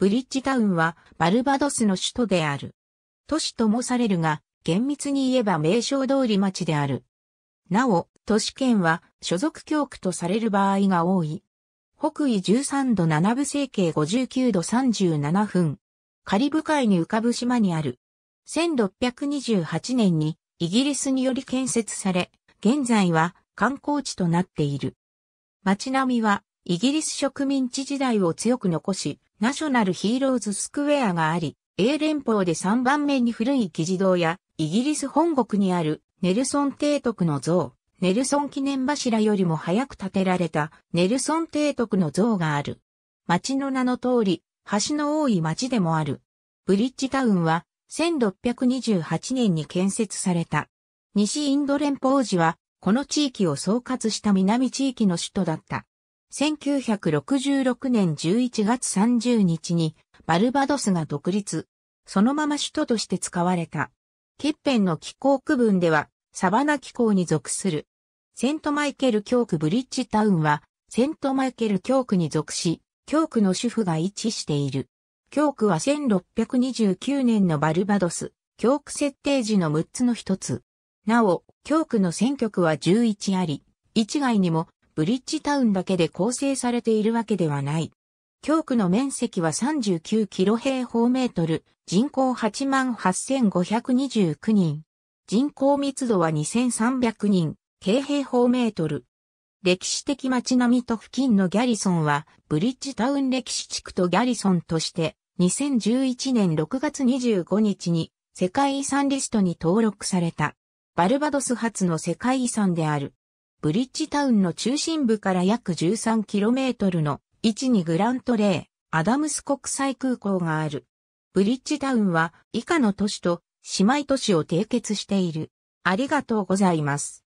ブリッジタウンはバルバドスの首都である。都市ともされるが、厳密に言えば名称通り町である。なお、都市圏は所属教区とされる場合が多い。北緯13度7部西形59度37分。カリブ海に浮かぶ島にある。1628年にイギリスにより建設され、現在は観光地となっている。街並みはイギリス植民地時代を強く残し、ナショナルヒーローズスクエアがあり、英連邦で3番目に古い議事堂や、イギリス本国にあるネルソン提督の像、ネルソン記念柱よりも早く建てられたネルソン提督の像がある。町の名の通り、橋の多い町でもある。ブリッジタウンは1628年に建設された。西インド連邦時は、この地域を総括した南地域の首都だった。1966年11月30日にバルバドスが独立。そのまま首都として使われた。ケッペンの気候区分ではサバナ気候に属する。セントマイケル教区ブリッジタウンはセントマイケル教区に属し、教区の主婦が位置している。教区は1629年のバルバドス、教区設定時の6つの1つ。なお、教区の選挙区は11あり、一外にもブリッジタウンだけで構成されているわけではない。教区の面積は39キロ平方メートル、人口88,529人。人口密度は2300人、軽平方メートル。歴史的街並みと付近のギャリソンは、ブリッジタウン歴史地区とギャリソンとして、2011年6月25日に世界遺産リストに登録された。バルバドス発の世界遺産である。ブリッジタウンの中心部から約 13km の位置にグラントレー、アダムス国際空港がある。ブリッジタウンは以下の都市と姉妹都市を締結している。ありがとうございます。